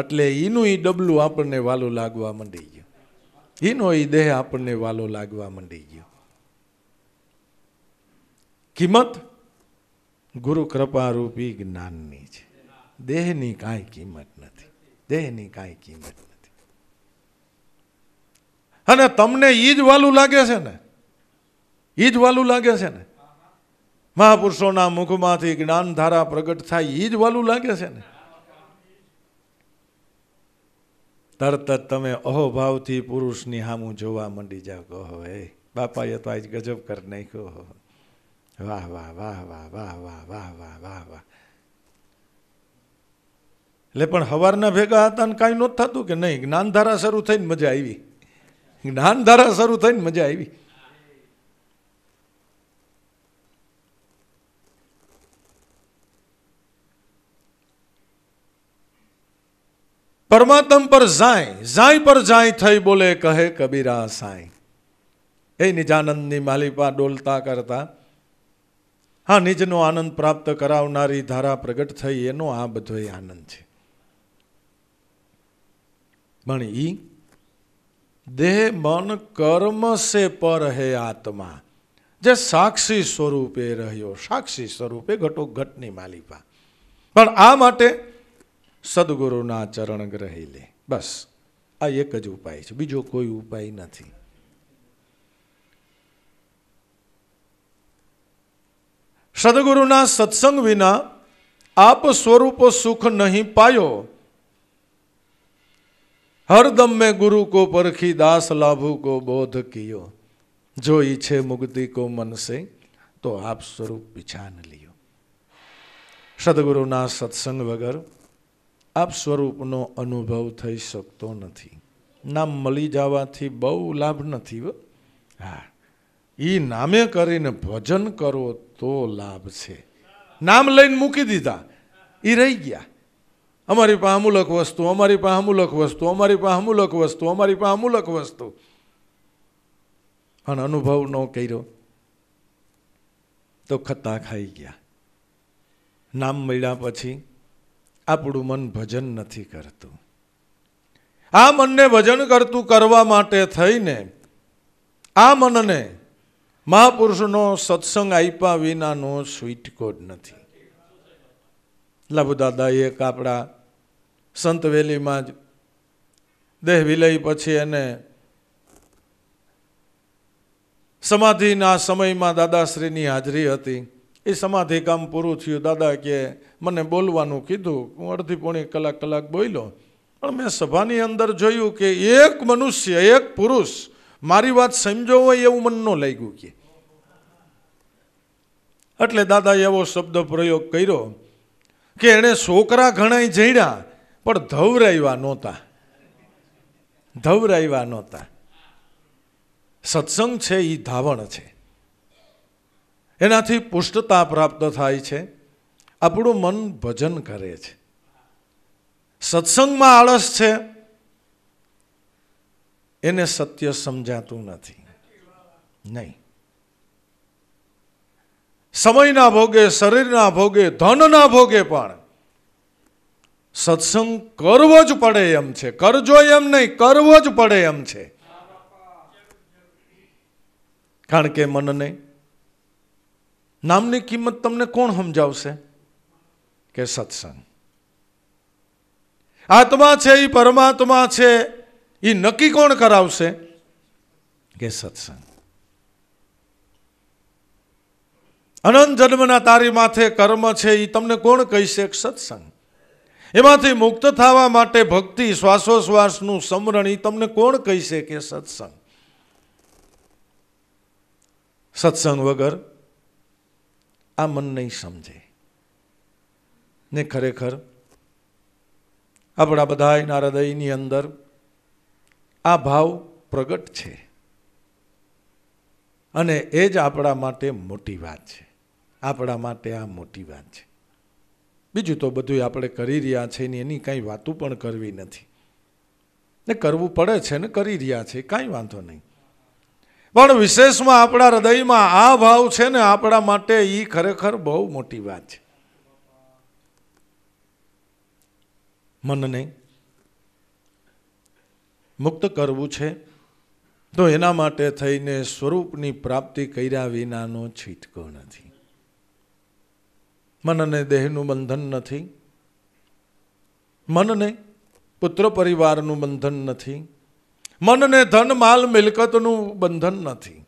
એટલે એનું એ ડબલું આપણને વાલું લાગવા માંડી ગયું એનો એ દેહ આપણને વાલો લાગવા માંડી ગયો કિંમત ગુરુ કૃપારૂપી જ્ઞાનની છે દેહની કાંઈ કિંમત નથી દેહની કાંઈ કિંમત નથી અને તમને એ જ વાલું લાગે છે ને એ જ વાલું લાગે છે ને મહાપુરુષોના મુખમાંથી જ્ઞાનધારા પ્રગટ થાય એ જ વાલું લાગે છે ને તરત જ તમે અહોભાવથી પુરુષની હામું જોવા માંડી જાઓ કહો એ બાપાએ તો આજ ગજબ કરી નાખ્યો વાહ વાહ વાહ વાહ વાહ વાહ વાહ વાહ વાહ વાહ એટલે પણ હવારના ભેગા હતા ને કાંઈ નહોતું થતું કે નહીં જ્ઞાનધારા શરૂ થઈને મજા આવી જ્ઞાનધારા શરૂ થઈને મજા આવી પરમાત્મ પર જાય જાય પર જાય થઈ બોલે કહે કબીરા સાંઈ એ નિજાનંદની માલિપા ડોલતા કરતા હા નિજનો આનંદ પ્રાપ્ત કરાવનારી ધારા પ્રગટ થઈ એનો આ બધો આનંદ છે પણ ઈ દેહ મન કર્મ સે પર હે આત્મા જે સાક્ષી સ્વરૂપે રહ્યો સાક્ષી સ્વરૂપે ઘટો ઘટની માલિપા પણ આ માટે સદગુરુના ચરણ ગ્રહી લે બસ આ એક જ ઉપાય છે બીજો કોઈ ઉપાય નથી સદગુરુના સત્સંગ વિના આપ સ્વરૂપ સુખ નહીં પાયો હરદમ મેં ગુરુ કો પરખી દાસ લાભુ કો બોધ કિયો જો ઈચ્છે મુક્તિ કો મનસે તો આપ સ્વરૂપ પીછાન લ્યો સદગુરુના સત્સંગ વગર આપ સ્વરૂપનો અનુભવ થઈ શકતો નથી નામ મળી જવાથી બહુ લાભ નથી હા એ નામે કરીને ભજન કરો તો લાભ છે નામ લઈને મૂકી દીધા એ રહી ગયા અમારી પાસે અમૂલક વસ્તુ અમારી પાસે અમૂલક વસ્તુ અમારી પાસે અમૂલક વસ્તુ અમારી પાસે અમૂલક વસ્તુ અને અનુભવ ન કર્યો તો ખત્તા ખાઈ ગયા નામ મળ્યા પછી આપણું મન ભજન નથી કરતું આ મનને ભજન કરતું કરવા માટે થઈને આ મનને મહાપુરુષનો સત્સંગ આપ્યા વિનાનો સ્વીટ કોડ નથી લભુદાદા એક આપણા સંતવેલીમાં જ દેહ વિલય પછી એને સમાધિના સમયમાં દાદાશ્રીની હાજરી હતી એ સમાધિ કામ પૂરું થયું દાદા કે મને બોલવાનું કીધું હું અડધી પોણી કલાક કલાક બોલ્યો પણ મેં સભાની અંદર જોયું કે એક મનુષ્ય એક પુરુષ મારી વાત સમજો હોય એવું મન ન લાગ્યું કે એટલે દાદાએ એવો શબ્દ પ્રયોગ કર્યો કે એણે છોકરા ઘણાય જઈડ્યા પણ ધવરાવ્યા નહોતા ધવરાવ્યા નહોતા સત્સંગ છે એ ધાવણ છે એનાથી પુષ્ટતા પ્રાપ્ત થાય છે આપણું મન ભજન કરે છે સત્સંગમાં આળસ છે એને સત્ય સમજાતું નથી નહીં સમયના ભોગે શરીરના ભોગે ધનના ભોગે પણ સત્સંગ કરવો જ પડે એમ છે કરજો એમ નહીં કરવો જ પડે એમ છે કારણ કે મનને નામની કિંમત તમને કોણ સમજાવશે કે સત્સંગ આત્મા છે એ પરમાત્મા છે એ નક્કી કોણ કરાવશે કે સત્સંગ અનંત જન્મના તારી માથે કર્મ છે એ તમને કોણ કહેશે સત્સંગ એમાંથી મુક્ત થવા માટે ભક્તિ શ્વાસોશ્વાસનું સમરણ એ તમને કોણ કહેશે કે સત્સંગ સત્સંગ વગર આ મન નહીં સમજે ને ખરેખર આપણા બધાના હૃદયની અંદર આ ભાવ પ્રગટ છે અને એ જ આપણા માટે મોટી વાત છે આપણા માટે આ મોટી વાત છે બીજું તો બધું આપણે કરી રહ્યા છે ને એની કાંઈ વાતું પણ કરવી નથી ને કરવું પડે છે ને કરી રહ્યા છે કાંઈ વાંધો નહીં પણ વિશેષમાં આપણા હૃદયમાં આ ભાવ છે ને આપણા માટે એ ખરેખર બહુ મોટી વાત છે મનને મુક્ત કરવું છે તો એના માટે થઈને સ્વરૂપની પ્રાપ્તિ કર્યા વિનાનો છીટકો નથી મનને દેહનું બંધન નથી મનને પુત્ર પરિવારનું બંધન નથી મનને ધન માલ મિલકતનું બંધન નથી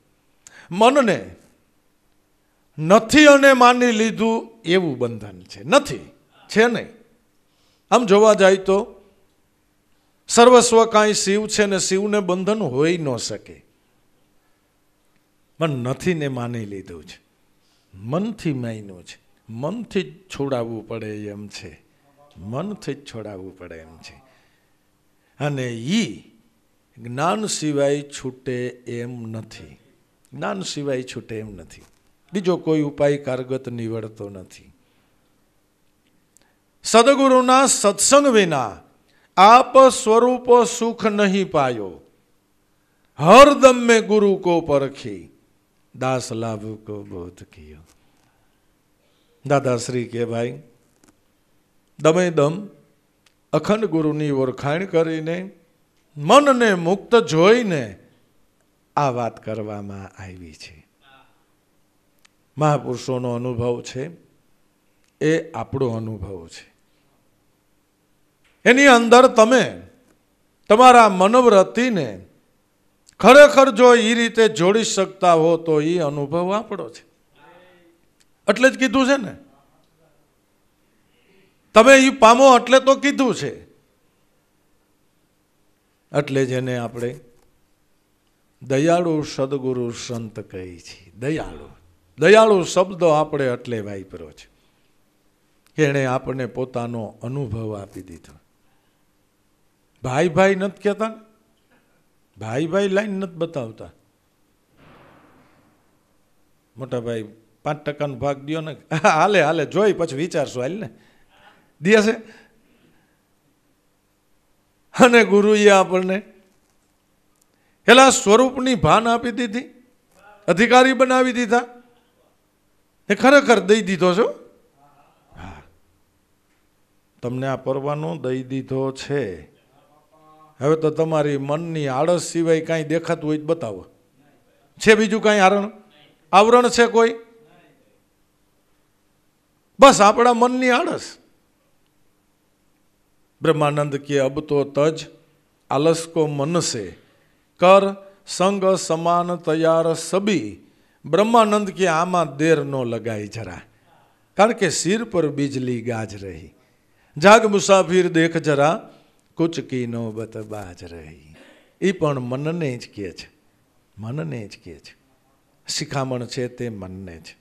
મનને નથી અને માની લીધું એવું બંધન છે નથી છે નહીં આમ જોવા જાય તો સર્વસ્વ કાંઈ શિવ છે ને શિવને બંધન હોઈ ન શકે પણ નથી ને માની લીધું છે મનથી માન્યું છે મનથી જ છોડાવવું પડે એમ છે મનથી જ છોડાવવું પડે એમ છે અને ઈ જ્ઞાન સિવાય છૂટે એમ નથી જ્ઞાન સિવાય છૂટે એમ નથી બીજો કોઈ ઉપાય કારગત નીવડતો નથી સદગુરુના સત્સંગ વિના આપ સ્વરૂપ સુખ નહીં પાયો હરદમ મેં ગુરુ કો પરખી દાસ લાભ કો બોધ કયો દાદાશ્રી કે ભાઈ દમે દમ અખંડ ગુરુની ઓળખાણ કરીને મનને મુક્ત જોઈને આ વાત કરવામાં આવી છે મહાપુરુષોનો અનુભવ છે એ આપણો અનુભવ છે એની અંદર તમે તમારા મનોવૃત્તિને ખરેખર જો એ રીતે જોડી શકતા હો તો એ અનુભવ આપણો છે એટલે જ કીધું છે ને તમે એ પામો એટલે તો કીધું છે એટલે જેને આપણે દયાળુ સદગુરુ સંત કહી છીએ દયાળુ દયાળુ શબ્દ આપણે એટલે વાપરો છે એણે આપણને પોતાનો અનુભવ આપી દીધો ભાઈ ભાઈ નથી કહેતા ભાઈ ભાઈ લાઈન નથી બતાવતા મોટા ભાઈ પાંચ ટકાનો ભાગ દો ને હાલે હાલે જોઈ પછી વિચારશું હાલ ને દે અને ગુરુએ આપણને એલા સ્વરૂપની ભાન આપી દીધી અધિકારી બનાવી દીધા એ ખરેખર દઈ દીધો છો તમને આ પરવાનો દઈ દીધો છે હવે તો તમારી મનની આળસ સિવાય કાંઈ દેખાતું હોય બતાવો છે બીજું કાંઈ આરણ આવરણ છે કોઈ બસ આપણા મનની આળસ બ્રહ્માનંદ કે અબ તો તજ आलस મનસે કર સંગ સમાન તૈયાર સબી બ્રહ્માનંદ કે આમાં દેર ન લગાય જરા કારણ કે સિર પર બીજલી ગાજ રહી જાગ મુસાફિર દેખ જરા કુચકી નોબત બાજ રહી એ પણ મનને જ કે છે મનને જ કે છે શિખામણ છે તે મનને જ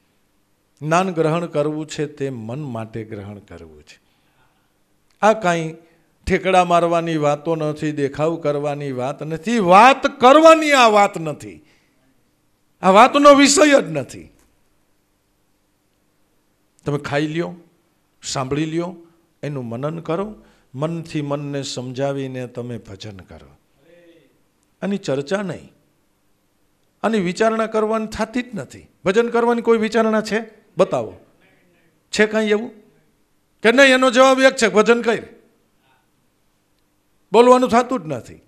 જ્ઞાન ગ્રહણ કરવું છે તે મન માટે ગ્રહણ કરવું છે આ કાંઈ ઠેકડા મારવાની વાતો નથી દેખાવ કરવાની વાત નથી વાત કરવાની આ વાત નથી આ વાતનો વિષય જ નથી તમે ખાઈ લ્યો સાંભળી લ્યો એનું મનન કરો મનથી મનને સમજાવીને તમે ભજન કરો આની ચર્ચા નહીં આની વિચારણા કરવાની થતી જ નથી ભજન કરવાની કોઈ વિચારણા છે બતાવો છે કાંઈ એવું કે નહીં એનો જવાબ એક છે ભજન કરી બોલવાનું થતું જ નથી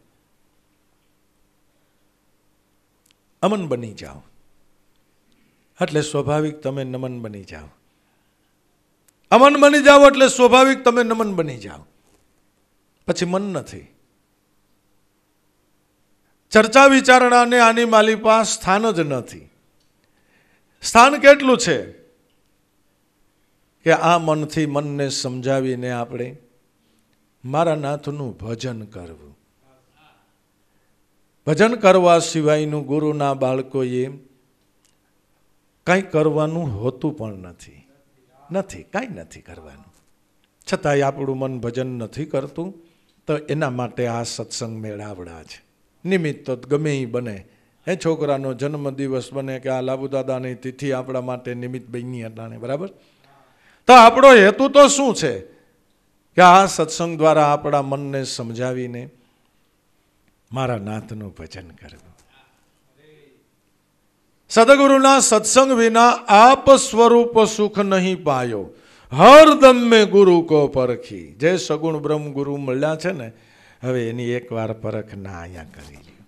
અમન બની જાઓ એટલે સ્વાભાવિક તમે નમન બની જાઓ અમન બની જાઓ એટલે સ્વાભાવિક તમે નમન બની જાઓ પછી મન નથી ચર્ચા વિચારણાને આની માલી પાસે સ્થાન જ નથી સ્થાન કેટલું છે કે આ મનથી મનને સમજાવીને આપણે મારા નાથનું ભજન કરવું ભજન કરવા સિવાયનું ગુરુના બાળકોએ કાંઈ કરવાનું હોતું પણ નથી નથી કાંઈ નથી કરવાનું છતાંય આપણું મન ભજન નથી કરતું તો એના માટે આ સત્સંગ મેળાવડા છે નિમિત્ત તો ગમે એ બને હે છોકરાનો જન્મદિવસ બને કે આ લાબુદાદાની તિથિ આપણા માટે નિમિત્ત બની અટાણે બરાબર તો આપણો હેતુ તો શું છે કે આ સત્સંગ દ્વારા આપણા મનને સમજાવીને મારા નાથનું ભજન કરવું સદગુરુના સત્સંગ વિના આપ સ્વરૂપ સુખ નહીં પાયો હરદમ મેં ગુરુ કો પરખી જે સગુણ બ્રહ્મ ગુરુ મળ્યા છે ને હવે એની એકવાર પરખ ના અહીંયા કરી લ્યો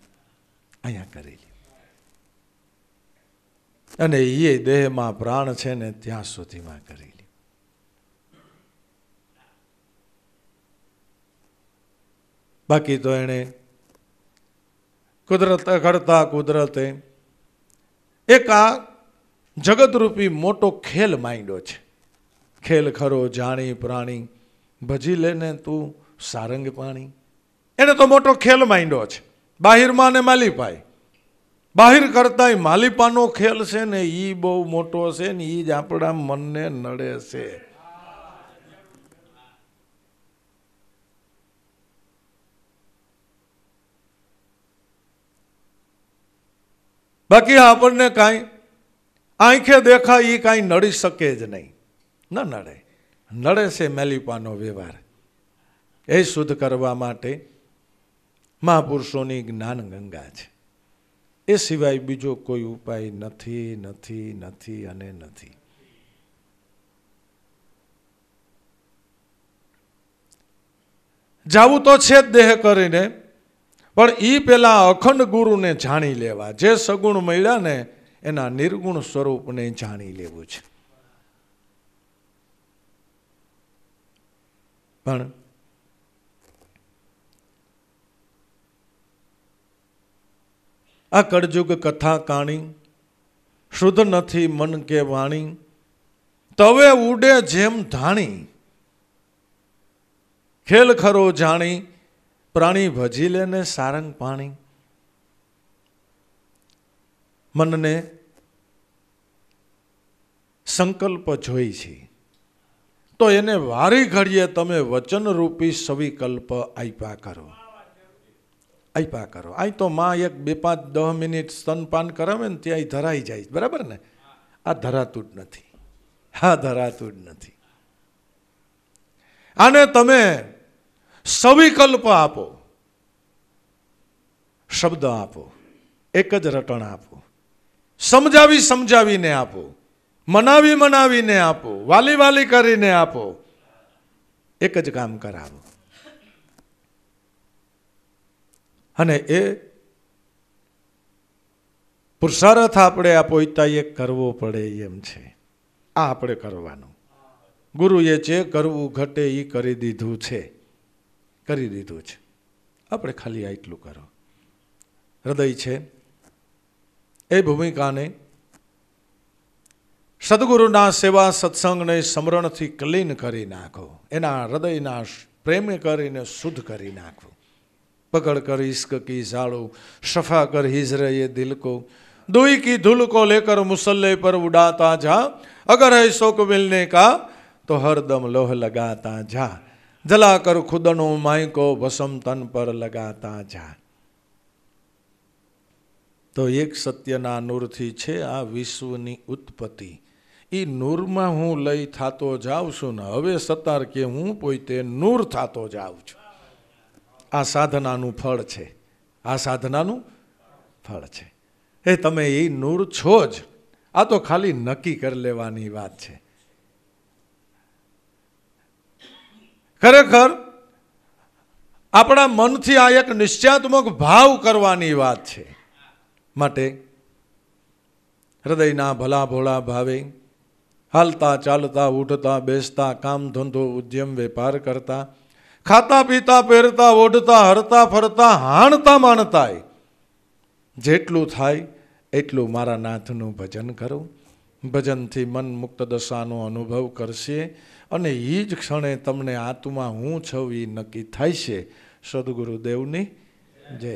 અહીંયા કરી લ્યો અને એ દેહમાં પ્રાણ છે ને ત્યાં સુધીમાં કરી બાકી તો એણે કુદરત ઘડતા કુદરતે એક આ જગતરૂપી મોટો ખેલ માંડ્યો છે ખેલ ખરો જાણી પ્રાણી ભજી લેને તું સારંગ પાણી એને તો મોટો ખેલ માંડ્યો છે બાહિરમાં ને માલિપાઈ બાહિર કરતાંય માલિપાનો ખેલ છે ને એ બહુ મોટો છે ને એ જ આપણા મનને નડે છે બાકી આપણને કાંઈ આંખે દેખાય એ કાંઈ નડી શકે જ નહીં ન નડે નડે છે મેલીપાનો વ્યવહાર એ શુદ્ધ કરવા માટે મહાપુરુષોની જ્ઞાન ગંગા છે એ સિવાય બીજો કોઈ ઉપાય નથી નથી નથી અને નથી જાવું તો છે જ દેહ કરીને પણ એ પહેલાં અખંડ ગુરુને જાણી લેવા જે સગુણ મળ્યા ને એના નિર્ગુણ સ્વરૂપને જાણી લેવું છે પણ આ કડજુગ કથા કાણી શુદ્ધ નથી મન કે વાણી તવે ઉડે જેમ ધાણી ખેલ ખરો જાણી પ્રાણી ભજી લેને સારંગ પાણી મનને સંકલ્પ જોઈ છે તો એને વારી ઘડીએ તમે વચનરૂપી સવિકલ્પ આપ્યા કરો આપ્યા કરો અહીં તો માં એક બે પાંચ દહ મિનિટ સ્તનપાન કરાવે ને ત્યાં ધરાઈ જાય બરાબર ને આ ધરાતું જ નથી હા ધરાતું જ નથી આને તમે સવિકલ્પ આપો શબ્દ આપો એક જ રટણ આપો સમજાવી સમજાવીને આપો મનાવી મનાવીને આપો વાલી વાલી કરીને આપો એક જ કામ કરાવો અને એ પુરુષાર્થ આપણે આ પોતાએ કરવો પડે એમ છે આ આપણે કરવાનું ગુરુએ જે કરવું ઘટે એ કરી દીધું છે કરી દીધું છે આપણે ખાલી આટલું કરો હૃદય છે એ ભૂમિકાને સદગુરુના સેવા સત્સંગને સમરણથી ક્લીન કરી નાખો એના હૃદયના પ્રેમ કરીને શુદ્ધ કરી નાખો પકડ કર ઈશ્ક કી ઝાડો સફા કર હિજરે દિલકો દિલ કી दुई की धुल को लेकर मुसल्ले पर उड़ाता जा अगर है शोक मिलने का तो हर दम જલાકર ખુદનો માયકો વસમ તન પર લગાતા જા તો એક સત્યના નૂરથી છે આ વિશ્વની ઉત્પત્તિ એ નૂરમાં હું લઈ થાતો જાઉં છું ને હવે સતાર કે હું પોતે નૂર થાતો જાઉં છું આ સાધનાનું ફળ છે આ સાધનાનું ફળ છે એ તમે એ નૂર છો જ આ તો ખાલી નક્કી કરી લેવાની વાત છે ખરેખર આપણા મનથી આ એક નિશ્ચયાત્મક ભાવ કરવાની વાત છે માટે હૃદયના ભલા ભોળા ભાવે હાલતા ચાલતા ઉઠતા બેસતા કામ ધંધો ઉદ્યમ વેપાર કરતા ખાતા પીતા પહેરતા ઓઢતા હરતા ફરતા હાણતા માણતા જેટલું થાય એટલું મારા નાથનું ભજન કરો ભજનથી મન મુક્ત દશાનો અનુભવ કરશે અને એ જ ક્ષણે તમને આત્મા હું છવી નક્કી થાય છે સદગુરુદેવની જય